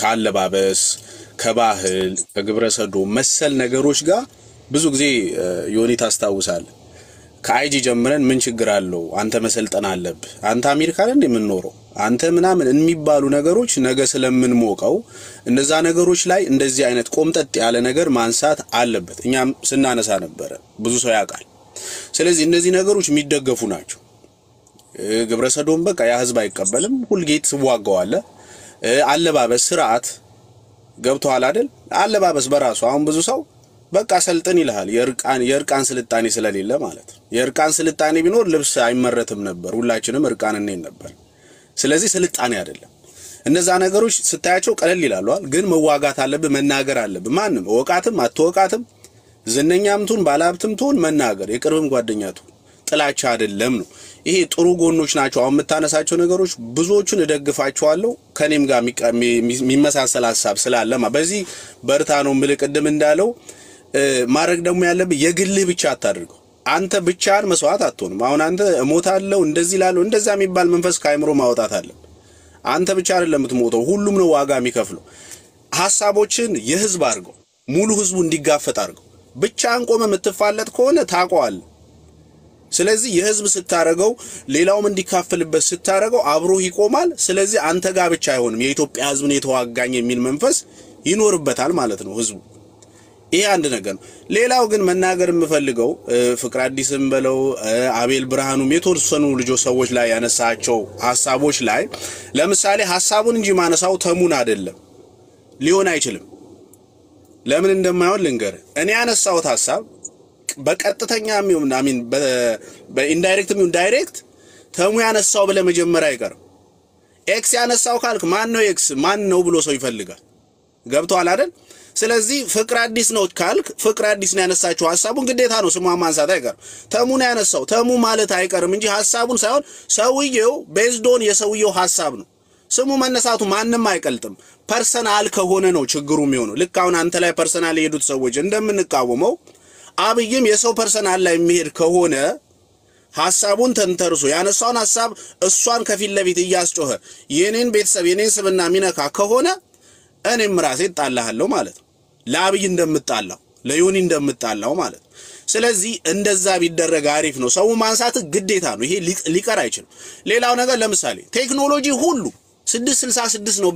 Speaker 5: ከአለባበስ፣ ከባህል፣ ከግብረሰዶ መሰል ነገሮች ጋር ብዙ ጊዜ ዮኒ ታስታውሳል። ከአይጂ ጀምረን ምን ችግር አለው? አንተ መሰልጠን አለብህ፣ አንተ አሜሪካ ላይ የምንኖረው አንተ ምናምን የሚባሉ ነገሮች ነገ ስለምንሞቀው እነዛ ነገሮች ላይ እንደዚህ አይነት ቆምጠጥ ያለ ነገር ማንሳት አለበት። እኛም ስናነሳ ነበረ፣ ብዙ ሰው ያውቃል። ስለዚህ እነዚህ ነገሮች የሚደገፉ ናቸው። ግብረሰዶም በቃ ያ ህዝብ አይቀበልም። ሁልጌት ስዋገዋለ አለባበስ፣ ስርዓት ገብተዋል አይደል? አለባበስ በራሱ አሁን ብዙ ሰው በቃ ሰልጥን ይልሃል። የእርቃን የእርቃን ስልጣኔ ስለሌለ ማለት የእርቃን ስልጣኔ ቢኖር ልብስ አይመረትም ነበር፣ ሁላችንም እርቃን እንሄድ ነበር። ስለዚህ ስልጣኔ አይደለም። እነዛ ነገሮች ስታያቸው ቀለል ይላሉዋል፣ ግን መዋጋት አለብህ፣ መናገር አለብህ። ማንም እወቃትም አትወቃትም፣ ዝነኛም ትሁን ባለሀብትም ትሁን መናገር፣ የቅርብም ጓደኛ ትሁን ጥላቻ አይደለም ነው። ይሄ ጥሩ ጎኖች ናቸው። አሁን የምታነሳቸው ነገሮች ብዙዎቹን እደግፋቸዋለሁ። ከኔም ጋር የሚመሳሰል ሀሳብ ስላለማ በዚህ በርታ ነው ምልህ ቅድም እንዳለው ማድረግ ደግሞ ያለብህ የግልህ ብቻ አታድርገው። አንተ ብቻህን መስዋዕት አትሆንም። አሁን አንተ እሞታለሁ እንደዚህ ላለው እንደዛ የሚባል መንፈስ ከአይምሮ ማውጣት አለብህ። አንተ ብቻ አይደለም የምትሞተው፣ ሁሉም ነው ዋጋ የሚከፍለው። ሀሳቦችን የህዝብ አድርገው፣ ሙሉ ህዝቡ እንዲጋፈጥ አድርገው። ብቻህን ቆመ የምትፋለጥ ከሆነ ታውቀዋለህ። ስለዚህ የህዝብ ስታደረገው ሌላውም እንዲካፈልበት ስታደረገው አብሮህ ይቆማል። ስለዚህ አንተ ጋር ብቻ አይሆንም። የኢትዮጵያ ህዝብን የተዋጋኝ የሚል መንፈስ ይኖርበታል ማለት ነው ህዝቡ ይሄ አንድ ነገር ነው። ሌላው ግን መናገር የምፈልገው ፍቅር አዲስም በለው አቤል ብርሃኑም የተወሰኑ ልጆች ሰዎች ላይ ያነሳቸው ሀሳቦች ላይ ለምሳሌ ሀሳቡን እንጂ ማነሳው ተሙን አይደለም ሊሆን አይችልም። ለምን እንደማይሆን ልንገር። እኔ ያነሳሁት ሀሳብ በቀጥተኛ ሚሆን በኢንዳይሬክት ሚሆን ዳይሬክት ተሙ ያነሳው ብለ መጀመሪያ አይቀርም። ኤክስ ያነሳው ካልክ ማን ነው ኤክስ ማን ነው ብሎ ሰው ይፈልጋል። ገብተዋል አይደል? ስለዚህ ፍቅር አዲስ ነው ካልክ ፍቅር አዲስ ነው ያነሳችው ሀሳቡን ግዴታ ነው ስሟን ማንሳት አይቀርም። ተሙን ያነሳው ተሙ ማለት አይቀርም እንጂ ሀሳቡን ሳይሆን ሰውየው ቤዝዶን የሰውየው ሀሳብ ነው። ስሙ መነሳቱ ማንም አይቀልጥም። ፐርሰናል ከሆነ ነው ችግሩ የሚሆነው። ልክ አሁን አንተ ላይ ፐርሰናል የሄዱት ሰዎች እንደምንቃወመው አብይም የሰው ፐርሰናል ላይ የሚሄድ ከሆነ ሀሳቡን ተንተርሶ ያነሳውን ሀሳብ እሷን ከፊት ለፊት እያስጮኸ የኔን ቤተሰብ የኔን ስብና ሚነካ ከሆነ እኔም ራሴ እጣልሃለሁ ማለት ነው። ለአብይ እንደምጣላው ለዮኒ እንደምጣላው ማለት ነው። ስለዚህ እንደዛ ቢደረግ አሪፍ ነው። ሰው ማንሳት ግዴታ ነው። ይሄ ሊቀር አይችልም። ሌላው ነገር ለምሳሌ ቴክኖሎጂ ሁሉ 666 ነው።